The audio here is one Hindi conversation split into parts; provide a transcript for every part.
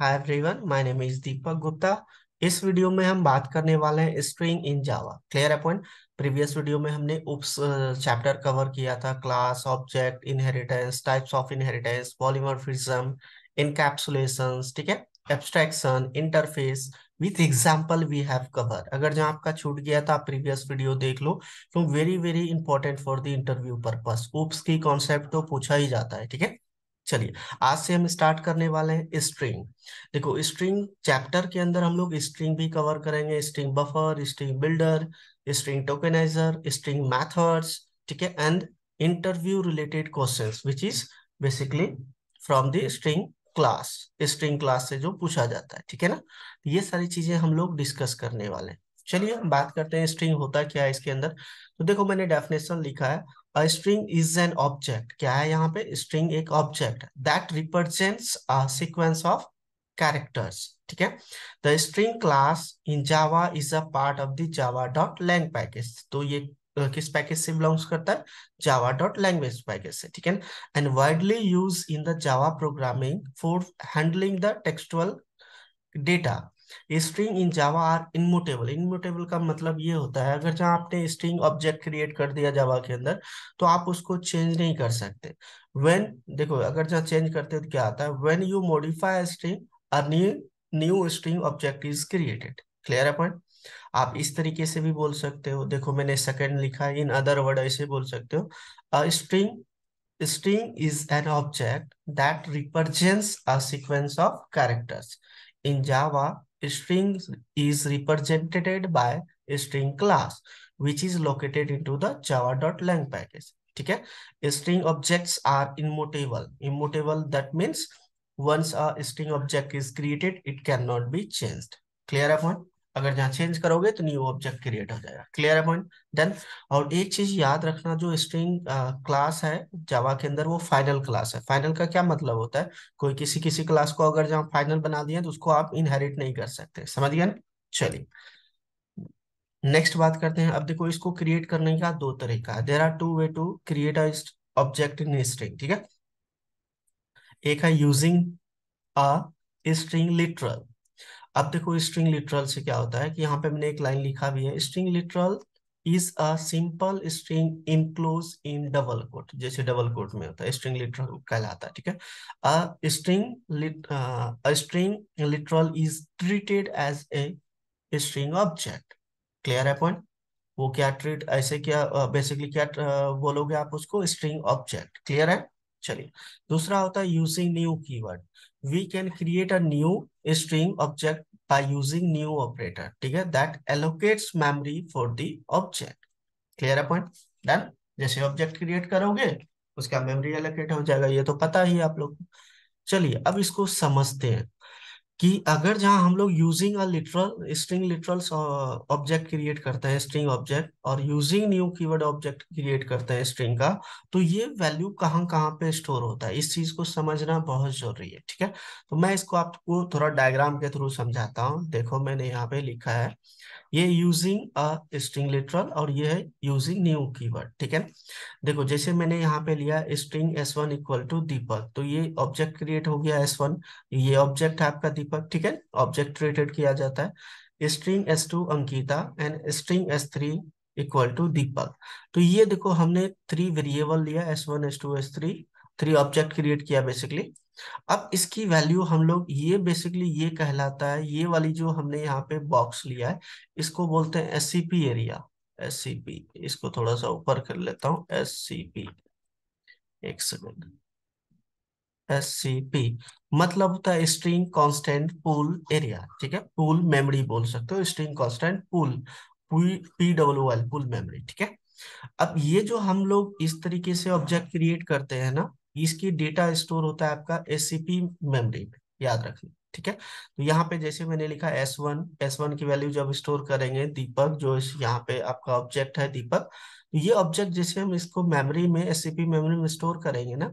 hi everyone my name is Deepak Gupta इस वीडियो में हम बात करने वाले हैं स्ट्रिंग इन जावा क्लियर है पॉइंट प्रीवियस वीडियो में हमने उप चैप्टर कवर किया था class object inheritance types of inheritance polymorphism encapsulation ठीक है abstraction interface with example we have cover अगर जहाँ आपका छूट गया था आप प्रीवियस वीडियो देख लो तो very very important for the interview purpose OOPs की कॉन्सेप्ट तो पूछा ही जाता है ठीक है चलिए आज से हम स्टार्ट करने वाले हैं स्ट्रिंग देखो स्ट्रिंग चैप्टर के अंदर हम लोग स्ट्रिंग भी कवर करेंगे string buffer string builder string tokenizer string methods ठीक है and interview related question which is basically from the string class string class से जो पूछा जाता है ठीक है ना ये सारी चीजें हम लोग डिस्कस करने वाले हैं चलिए हम बात करते हैं स्ट्रिंग होता क्या है इसके अंदर तो देखो मैंने डेफिनेशन लिखा है स्ट्रिंग इज एन ऑब्जेक्ट क्या है यहाँ पे स्ट्रिंग एक object that represents a sequence of characters ठीक है the string class in Java is a part of the Java dot lang package तो ये किस पैकेज से बिलोंग्स करता है जावा डॉट लैंग्वेज पैकेज से ठीक है and widely use in the Java programming for handling the textual data string in Java are immutable immutable का मतलब ये होता है अगर जहां आपने स्ट्रिंग ऑब्जेक्ट क्रिएट कर दिया जावा के अंदर तो आप उसको चेंज नहीं कर सकते वेन देखो अगर जहां चेंज करते हो तो क्या आता है when you modify string a new new string object is created clear है पॉइंट आप इस तरीके से भी बोल सकते हो देखो मैंने सेकेंड लिखा इन अदर वर्ड ऐसे बोल सकते हो a string string is an object that represents a sequence of characters in Java string is represented by a string class which is located into the java.lang package Okay, string objects are immutable immutable that means once a string object is created it cannot be changed clear everyone अगर यहाँ चेंज करोगे तो न्यू ऑब्जेक्ट क्रिएट हो जाएगा क्लियर है पॉइंट देन और एक चीज याद रखना जो स्ट्रिंग क्लास है जावा के अंदर वो फाइनल क्लास है फाइनल का क्या मतलब होता है कोई किसी किसी क्लास को अगर जहाँ फाइनल बना दिया तो उसको आप इनहेरिट नहीं कर सकते समझ गया चलिए नेक्स्ट बात करते हैं अब देखो इसको क्रिएट करने का दो तरीका है there are two way to create object in string ठीक है एक है यूजिंग अ स्ट्रिंग लिटरल अब देखो स्ट्रिंग लिटरल से क्या होता है कि यहाँ पे मैंने एक लाइन लिखा भी है string literal is a simple string enclose in double quote जैसे डबल कोट में होता है स्ट्रिंग लिटरल कहलाता है ठीक है a string string literal is treated as a string object clear है पॉइंट वो क्या ट्रीट ऐसे क्या बेसिकली क्या बोलोगे आप उसको स्ट्रिंग ऑब्जेक्ट क्लियर है चलिए दूसरा होता है using new keyword we can create a new string object by using new operator ठीक है that allocates memory for the object clear है पॉइंट डन जैसे ऑब्जेक्ट क्रिएट करोगे उसका मेमोरी एलोकेट हो जाएगा ये तो पता ही आप लोग चलिए अब इसको समझते हैं कि अगर जहां हम लोग using a literal string literal object create करते हैं स्ट्रिंग ऑब्जेक्ट और using new keyword object create करते हैं स्ट्रिंग का तो ये वैल्यू कहाँ कहाँ पे स्टोर होता है इस चीज को समझना बहुत जरूरी है ठीक है तो मैं इसको आपको थोड़ा डायग्राम के थ्रू समझाता हूँ देखो मैंने यहाँ पे लिखा है ये यूजिंग अ स्ट्रिंग लिटरल और ये है यूजिंग न्यू कीवर्ड ठीक है देखो जैसे मैंने यहाँ पे लिया string S one equal to Deepak तो ये ऑब्जेक्ट क्रिएट हो गया एस वन ये ऑब्जेक्ट है आपका दीपक ठीक है ऑब्जेक्ट क्रिएटेड किया जाता है string S two Ankita and string S three equal to Deepak तो ये देखो हमने थ्री वेरिएबल लिया S one S two S three three object create किया बेसिकली अब इसकी वैल्यू हम लोग ये बेसिकली ये कहलाता है ये वाली जो हमने यहाँ पे बॉक्स लिया है इसको बोलते हैं एस एरिया एस इसको थोड़ा सा ऊपर कर लेता हूँ एस सी एक सेकेंड एस मतलब होता है स्ट्रिंग कांस्टेंट पूल एरिया ठीक है पूल मेमोरी बोल सकते हो string constant pool P W L pool memory ठीक है अब ये जो हम लोग इस तरीके से ऑब्जेक्ट क्रिएट करते हैं ना इसकी डेटा स्टोर होता है आपका एस मेमोरी में याद रखिए ठीक है तो यहाँ पे जैसे मैंने लिखा एस वन एस वन की वैल्यू जब स्टोर करेंगे दीपक जो यहाँ पे आपका ऑब्जेक्ट है दीपक तो ये ऑब्जेक्ट जैसे हम इसको मेमोरी में एस मेमोरी में स्टोर करेंगे ना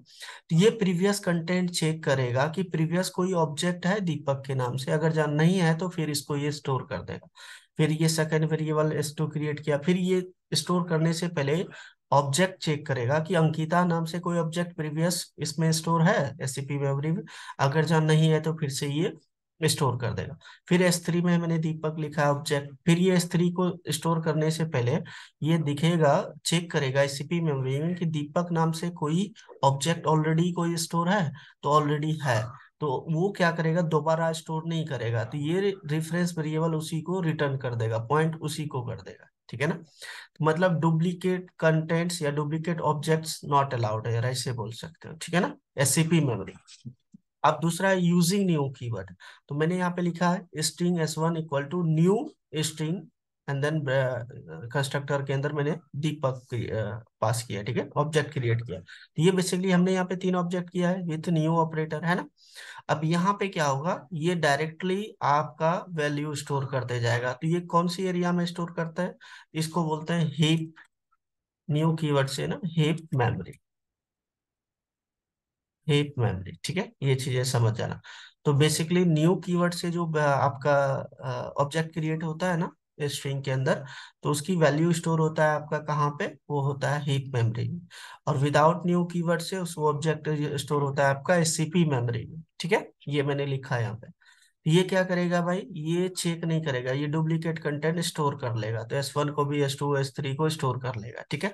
तो ये प्रीवियस कंटेंट चेक करेगा कि प्रीवियस कोई ऑब्जेक्ट है दीपक के नाम से अगर जान नहीं है तो फिर इसको ये स्टोर कर देगा फिर ये second variable S two create किया फिर ये स्टोर करने से पहले ऑब्जेक्ट चेक करेगा कि अंकिता नाम से कोई ऑब्जेक्ट प्रीवियस इसमें स्टोर है एस मेमोरी में अगर जहाँ नहीं है तो फिर से ये स्टोर कर देगा फिर एस थ्री में मैंने दीपक लिखा ऑब्जेक्ट फिर ये एस थ्री को स्टोर करने से पहले ये दिखेगा चेक करेगा एस मेमोरी में कि दीपक नाम से कोई ऑब्जेक्ट ऑलरेडी कोई स्टोर है तो ऑलरेडी है तो वो क्या करेगा दोबारा स्टोर नहीं करेगा तो ये रेफरेंस वेरिएबल उसी को रिटर्न कर देगा पॉइंट उसी को कर देगा ठीक है ना तो मतलब डुप्लीकेट कंटेंट्स या डुप्लीकेट ऑब्जेक्ट्स नॉट अलाउड है ऐसे बोल सकते हो ठीक है ना एससीपी मेमोरी अब दूसरा है यूजिंग न्यू कीवर्ड तो मैंने यहाँ पे लिखा है string S one equal to new string and then constructor के अंदर मैंने दीपक पास uh, किया ठीक है ऑब्जेक्ट क्रिएट किया तो ये बेसिकली हमने यहाँ पे तीन ऑब्जेक्ट किया है विथ न्यू ऑपरेटर है ना अब यहाँ पे क्या होगा ये डायरेक्टली आपका वैल्यू स्टोर करते जाएगा तो ये कौन सी एरिया में स्टोर करता है इसको बोलते हैं हीप न्यू कीवर्ड से ना हीप मेमोरी हीप मेमोरी ठीक है ये चीजें समझ जाना तो बेसिकली न्यू कीवर्ड से जो uh, आपका ऑब्जेक्ट uh, क्रिएट होता है ना स्ट्रिंग के अंदर तो उसकी वैल्यू स्टोर होता है आपका कहाँ पे वो होता है हीप मेमोरी में और विदाउट न्यू कीवर्ड से उस ऑब्जेक्ट स्टोर होता है आपका एस मेमोरी में ठीक है ये मैंने लिखा है यहाँ पे ये क्या करेगा भाई ये चेक नहीं करेगा ये डुप्लीकेट कंटेंट स्टोर कर लेगा तो एस वन को भी एस टू एस थ्री को स्टोर कर लेगा ठीक है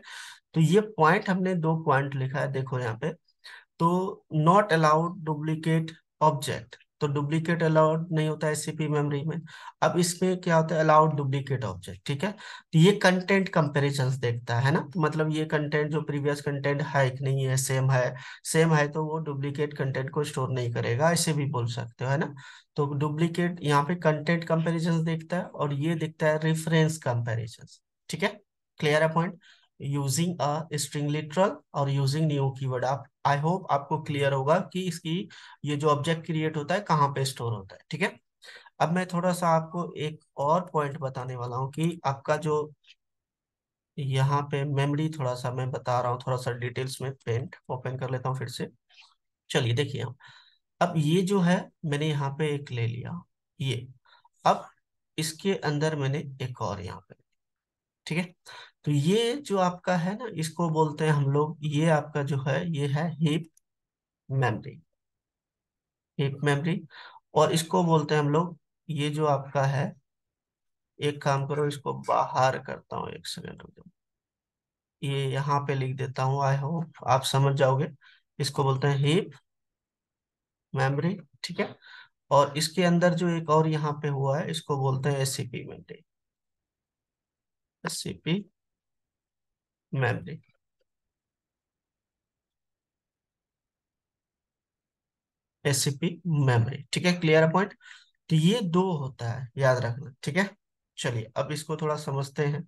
तो ये पॉइंट हमने दो पॉइंट लिखा है देखो यहाँ पे तो नॉट अलाउड डुप्लीकेट ऑब्जेक्ट तो डुप्लीकेट अलाउड नहीं होता है सीपी मेमोरी में अब इसमें क्या होता है अलाउड डुप्लीकेट ऑब्जेक्ट ठीक है तो ये कंटेंट कंपेरिजन देखता है ना तो मतलब ये कंटेंट जो प्रीवियस कंटेंट है कि नहीं है सेम है सेम है तो वो डुप्लीकेट कंटेंट को स्टोर नहीं करेगा ऐसे भी बोल सकते हो है ना तो डुप्लीकेट यहाँ पे कंटेंट कंपेरिजन देखता है और ये देखता है रेफरेंस कंपेरिजन ठीक है क्लियर है point using a string literal और यूजिंग न्यू वर्ड आप आई होप आपको क्लियर होगा कि इसकी ये जो ऑब्जेक्ट क्रिएट होता है कहाँ पे स्टोर होता है ठीक है अब मैं थोड़ा सा आपको एक और पॉइंट बताने वाला हूँ कि आपका जो यहाँ पे मेमोरी थोड़ा सा मैं बता रहा हूँ थोड़ा सा डिटेल्स में पेंट ओपन कर लेता हूँ फिर से चलिए देखिए हम अब ये जो है मैंने यहाँ पे एक ले लिया ये अब इसके अंदर मैंने एक और यहाँ पे ठीक है तो ये जो आपका है ना इसको बोलते हैं हम लोग ये आपका जो है ये है हिप मेमरी हिप मेमरी और इसको बोलते हैं हम लोग ये जो आपका है एक काम करो इसको बाहर करता हूँ एक सेकेंड रुक ये यहाँ पे लिख देता हूँ आई होप आप समझ जाओगे इसको बोलते हैं हिप मेमरी ठीक है और इसके अंदर जो एक और यहाँ पे हुआ है इसको बोलते हैं S C P S C P memory SCP memory ठीक है क्लियर पॉइंट तो ये दो होता है याद रखना ठीक है चलिए अब इसको थोड़ा समझते हैं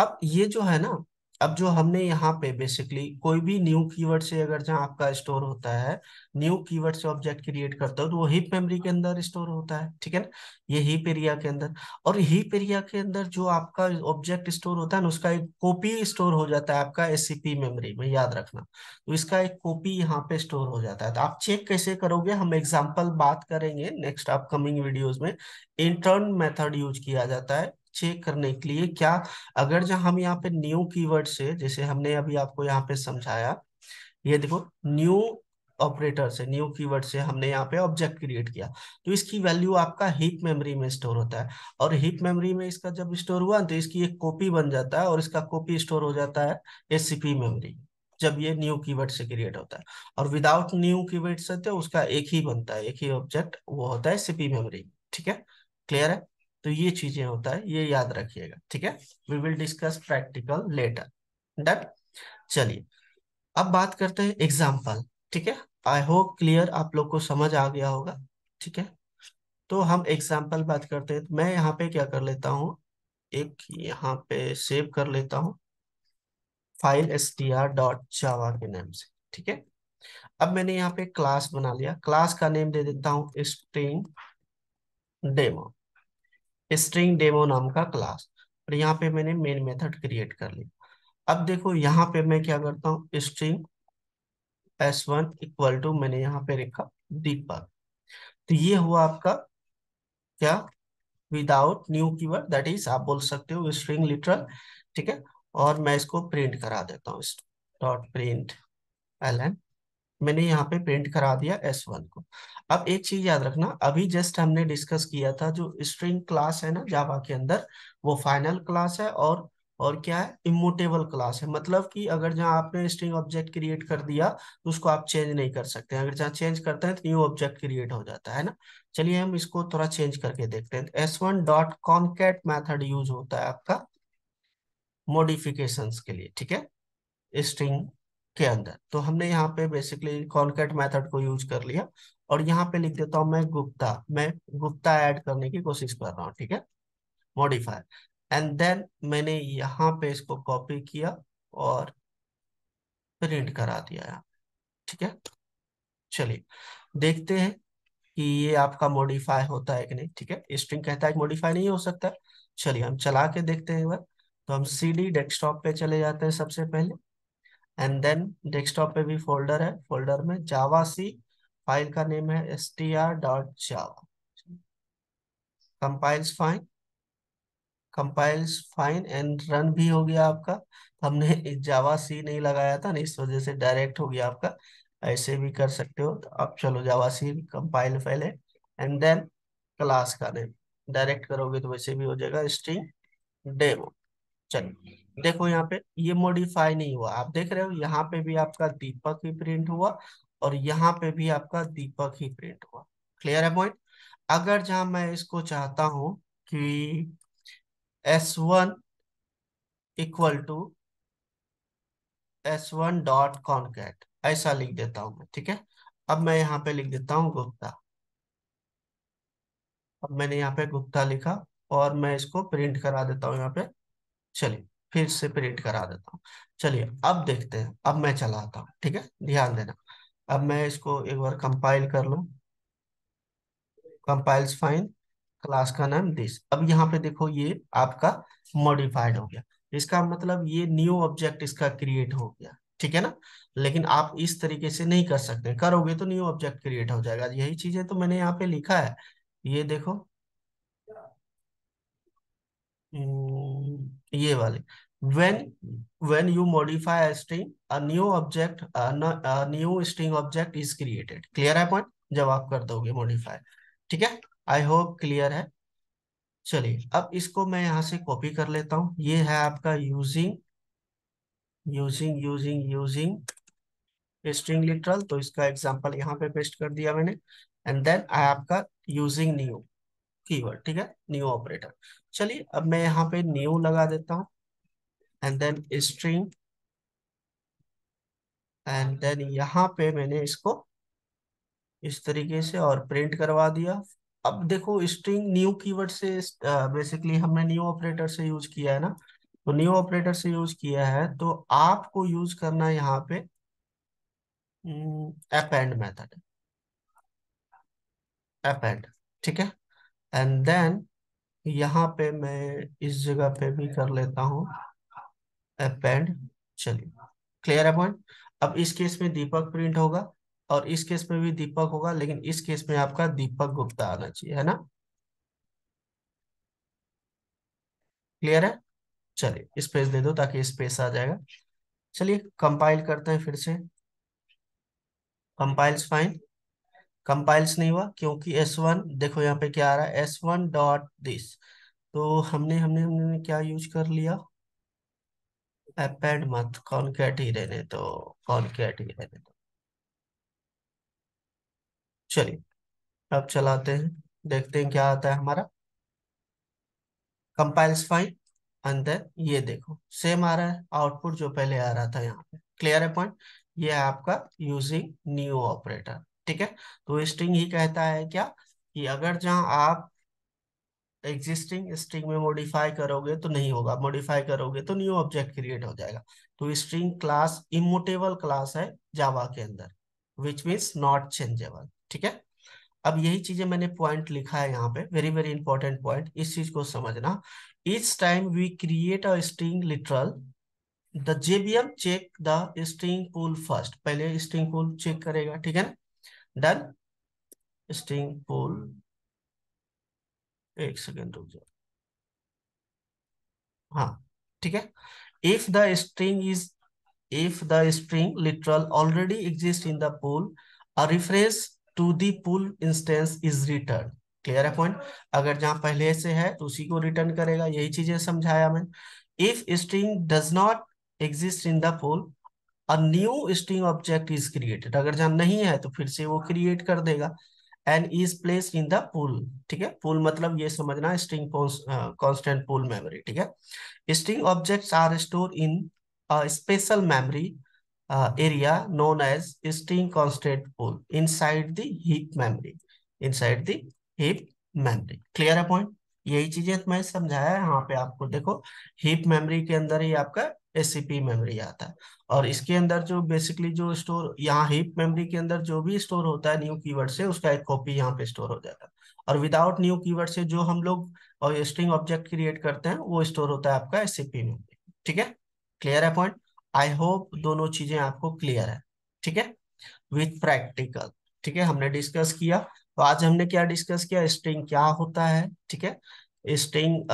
अब ये जो है ना अब जो हमने यहाँ पे बेसिकली कोई भी न्यू कीवर्ड से अगर जहाँ आपका स्टोर होता है न्यू कीवर्ड से ऑब्जेक्ट क्रिएट करता हो तो वो हिप मेमोरी के अंदर स्टोर होता है ठीक है ना ये हिप एरिया के अंदर और हिप एरिया के अंदर जो आपका ऑब्जेक्ट स्टोर होता है ना उसका एक कॉपी स्टोर हो जाता है आपका एस मेमोरी में याद रखना तो इसका एक कॉपी यहाँ पे स्टोर हो जाता है तो आप चेक कैसे करोगे हम एग्जाम्पल बात करेंगे नेक्स्ट अपकमिंग वीडियोज में इंटर्न मेथड यूज किया जाता है चेक करने के लिए क्या अगर जो हम यहाँ पे न्यू कीवर्ड से जैसे हमने अभी आपको यहाँ पे समझाया ये देखो न्यू ऑपरेटर से न्यू कीवर्ड से हमने यहाँ पे ऑब्जेक्ट क्रिएट किया तो इसकी वैल्यू आपका हीप मेमोरी में स्टोर होता है और हीप मेमोरी में इसका जब स्टोर हुआ तो इसकी एक कॉपी बन जाता है और इसका कॉपी स्टोर हो जाता है एस मेमोरी जब ये न्यू कीवर्ड से क्रिएट होता है और विदाउट न्यू कीवर्ड से तो उसका एक ही बनता है एक ही ऑब्जेक्ट वो होता है सीपी मेमोरी ठीक है क्लियर है तो ये चीजें होता है ये याद रखिएगा ठीक है we will discuss practical later done चलिए अब बात करते हैं एग्जाम्पल ठीक है आई होप क्लियर आप लोग को समझ आ गया होगा ठीक है तो हम एग्जाम्पल बात करते हैं मैं यहाँ पे क्या कर लेता हूँ एक यहाँ पे सेव कर लेता हूँ file S T R dot Java के नाम से ठीक है अब मैंने यहाँ पे क्लास बना लिया क्लास का नेम दे देता हूँ स्प्रिंग डेमो स्ट्रिंग डेमो नाम का क्लास और यहाँ पे मैंने मेन मेथड क्रिएट कर लिया अब देखो यहाँ पे मैं क्या करता हूँ string S one equal to मैंने यहाँ पे लिखा दीपक तो ये हुआ आपका क्या without new keyword that is आप बोल सकते हो स्ट्रिंग लिटरल ठीक है और मैं इसको प्रिंट करा देता हूँ डॉट प्रिंट एल एन मैंने यहाँ पे प्रिंट करा दिया एस वन को अब एक चीज याद रखना अभी जस्ट हमने डिस्कस किया था जो स्ट्रिंग क्लास है ना जावा के अंदर वो फाइनल क्लास है और और क्या है इमोटेबल क्लास है मतलब कि अगर जहां आपने स्ट्रिंग ऑब्जेक्ट क्रिएट कर दिया तो उसको आप चेंज नहीं कर सकते अगर जहां चेंज करते हैं तो न्यू ऑब्जेक्ट क्रिएट हो जाता है ना चलिए हम इसको थोड़ा चेंज करके देखते हैं S one dot concat method use होता है आपका मोडिफिकेशन के लिए ठीक है स्ट्रिंग के अंदर तो हमने यहाँ पे बेसिकली कॉन्केट मेथड को यूज कर लिया और यहाँ पे लिख देता हूँ मैं गुप्ता मैं गुप्ता ऐड करने की कोशिश कर रहा हूँ ठीक है मॉडिफायर एंड देन मैंने यहाँ पे इसको कॉपी किया और प्रिंट करा दिया यहाँ ठीक है चलिए देखते हैं कि ये आपका मॉडिफाई होता है कि नहीं ठीक है स्ट्रिंग कहता है मॉडिफाई नहीं हो सकता चलिए हम चला के देखते हैं एक बार तो हम सी डी डेस्कटॉप पे चले जाते हैं सबसे पहले एंड देन डेस्कटॉप पे भी फोल्डर है फोल्डर में जावा सी फाइल का नेम है S T R dot Java compiles fine compiles fine and run भी हो गया आपका हमने जावा सी नहीं लगाया था ना इस वजह से डायरेक्ट हो गया आपका ऐसे भी कर सकते हो तो आप चलो जावा सी कंपाइल पहले एंड देन क्लास का नेम डायरेक्ट करोगे तो वैसे भी हो जाएगा स्ट्रिंग डेमो चलिए देखो यहाँ पे ये मॉडिफाई नहीं हुआ आप देख रहे हो यहाँ पे भी आपका दीपक ही प्रिंट हुआ और यहाँ पे भी आपका दीपक ही प्रिंट हुआ क्लियर है पॉइंट अगर जहां मैं इसको चाहता हूं कि S one equal to S one dot concat ऐसा लिख देता हूं मैं ठीक है अब मैं यहाँ पे लिख देता हूँ गुप्ता अब मैंने यहाँ पे गुप्ता लिखा और मैं इसको प्रिंट करा देता हूँ यहाँ पे चलिए फिर से प्रिंट करा देता हूँ चलिए अब देखते हैं अब मैं चलाता हूँ ठीक है ध्यान देना अब मैं इसको एक बार कंपाइल कर लू कंपाइल्स फाइन क्लास का नाम दिस अब यहाँ पे देखो ये आपका मॉडिफाइड हो गया इसका मतलब ये न्यू ऑब्जेक्ट इसका क्रिएट हो गया ठीक है ना लेकिन आप इस तरीके से नहीं कर सकते करोगे तो न्यू ऑब्जेक्ट क्रिएट हो जाएगा यही चीजें तो मैंने यहाँ पे लिखा है ये देखो hmm, ये वाली when when you modify a string a new object a, a new string object is created clear है point जब आप कर दोगे modify ठीक है I hope clear है चलिए अब इसको मैं यहाँ से कॉपी कर लेता हूँ ये है आपका using using using using string literal तो इसका एग्जाम्पल यहाँ पे पेस्ट कर दिया मैंने एंड देन आपका using new कीवर्ड ठीक है न्यू ऑपरेटर चलिए अब मैं यहाँ पे न्यू लगा देता हूं and then string and then यहाँ पे मैंने इसको इस तरीके से और प्रिंट करवा दिया अब देखो स्ट्रिंग न्यू कीवर्ड से बेसिकली uh, हमने न्यू ऑपरेटर से यूज किया है ना तो न्यू ऑपरेटर से यूज किया है तो आपको यूज करना है यहाँ पे अपेंड मेथड अपेंड ठीक है एंड देन यहाँ पे मैं इस जगह पे भी कर लेता हूँ अपेंड चलिए क्लियर है पॉइंट अब इस केस में दीपक प्रिंट होगा और इस केस में भी दीपक होगा लेकिन इस केस में आपका दीपक गुप्ता आना चाहिए है ना क्लियर है चलिए स्पेस दे दो ताकि स्पेस आ जाएगा चलिए कंपाइल करते हैं फिर से कंपाइल्स फाइन कंपाइल्स नहीं हुआ क्योंकि एस वन देखो यहाँ पे क्या आ रहा है एस वन डॉट दिस तो हमने हमने हमने क्या यूज कर लिया एपेंड मत कैट ही रहने तो कौन कैट ही रहने तो चलिए अब चलाते हैं देखते हैं क्या आता है हमारा कंपाइल्स फाइन अंदर ये देखो सेम आ रहा है आउटपुट जो पहले आ रहा था यहाँ पे क्लियर है पॉइंट ये आपका यूजिंग न्यू ऑपरेटर ठीक है तो स्ट्रिंग ही कहता है क्या कि अगर जहां आप एग्जिस्टिंग स्ट्रिंग में मॉडिफाई करोगे तो नहीं होगा मॉडिफाई करोगे तो न्यू ऑब्जेक्ट क्रिएट हो जाएगा तो स्ट्रिंग क्लास इमोटेबल क्लास है जावा के अंदर विच मीन्स नॉट चेंजेबल ठीक है अब यही चीजें मैंने पॉइंट लिखा है यहाँ पे वेरी वेरी इंपॉर्टेंट पॉइंट इस चीज को समझना each time we create a string literal the JVM check the string pool first पहले स्ट्रिंग पुल चेक करेगा ठीक है ना done string pool एक सेकेंड रुक जाओ हाँ ठीक है if the string is if the string literal already exist in the pool reference to the instance is return clear है पॉइंट अगर जहां पहले से है तो उसी को रिटर्न करेगा यही चीजें समझाया मैंने if string does not exist in the pool a new string object is created अगर जहां नहीं है तो फिर से वो क्रिएट कर देगा and is place in the pool ठीक है पूल मतलब ये समझना स्ट्रिंग कॉन्स्टेंट पूल मेमोरी ठीक है string object are store in special memory area known as string constant pool inside heap memory inside heap memory clear है पॉइंट यही चीजें तो मैं समझाया है यहाँ पे आपको देखो हिप मेमोरी के अंदर ही आपका एस मेमोरी आता है और इसके अंदर जो बेसिकली जो स्टोर यहाँ हिप मेमोरी के अंदर जो भी स्टोर होता है न्यू कीवर्ड से उसका एक कॉपी यहाँ पे स्टोर हो जाता है और विदाउट न्यू कीवर्ड से जो हम लोग और स्ट्रिंग ऑब्जेक्ट क्रिएट करते हैं वो स्टोर होता है आपका एस मेमोरी ठीक है क्लियर है पॉइंट आई होप दोनों चीजें आपको क्लियर है ठीक है विथ प्रैक्टिकल ठीक है हमने डिस्कस किया तो आज हमने क्या डिस्कस किया स्ट्रिंग क्या होता है ठीक है स्ट्रिंग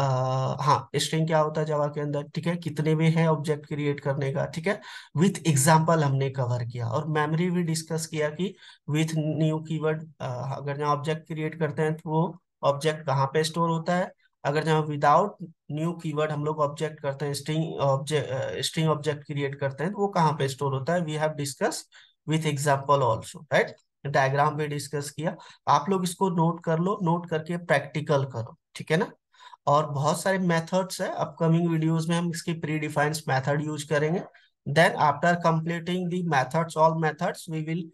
हाँ स्ट्रिंग क्या होता है जवाब के अंदर ठीक है कितने में है ऑब्जेक्ट क्रिएट करने का ठीक है विथ एग्जाम्पल हमने कवर किया और मेमोरी भी डिस्कस किया कि विथ न्यू कीवर्ड अगर जहाँ ऑब्जेक्ट क्रिएट करते हैं तो वो ऑब्जेक्ट कहाँ पे स्टोर होता है अगर जहाँ विदाउट न्यू कीवर्ड हम लोग ऑब्जेक्ट करते हैं string object string object create करते हैं तो वो कहाँ पे स्टोर होता है we have discuss with example also right diagram भी डिस्कस किया आप लोग इसको नोट कर लो नोट करके प्रैक्टिकल करो ठीक है ना और बहुत सारे मेथड्स है अपकमिंग वीडियोस में हम इसके प्री डिफाइंड मेथड यूज करेंगे then after completing the methods all methods we will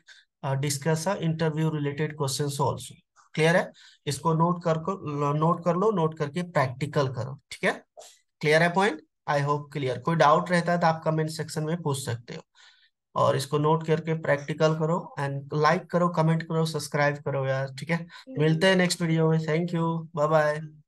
discuss interview related question also clear है इसको नोट कर नोट कर लो नोट करके प्रैक्टिकल करो ठीक है क्लियर है पॉइंट आई होप क्लियर कोई डाउट रहता है तो आप कमेंट सेक्शन में पूछ सकते हो और इसको नोट करके प्रैक्टिकल करो एंड लाइक करो कमेंट करो सब्सक्राइब करो यार ठीक है मिलते हैं नेक्स्ट वीडियो में थैंक यू बाय बाय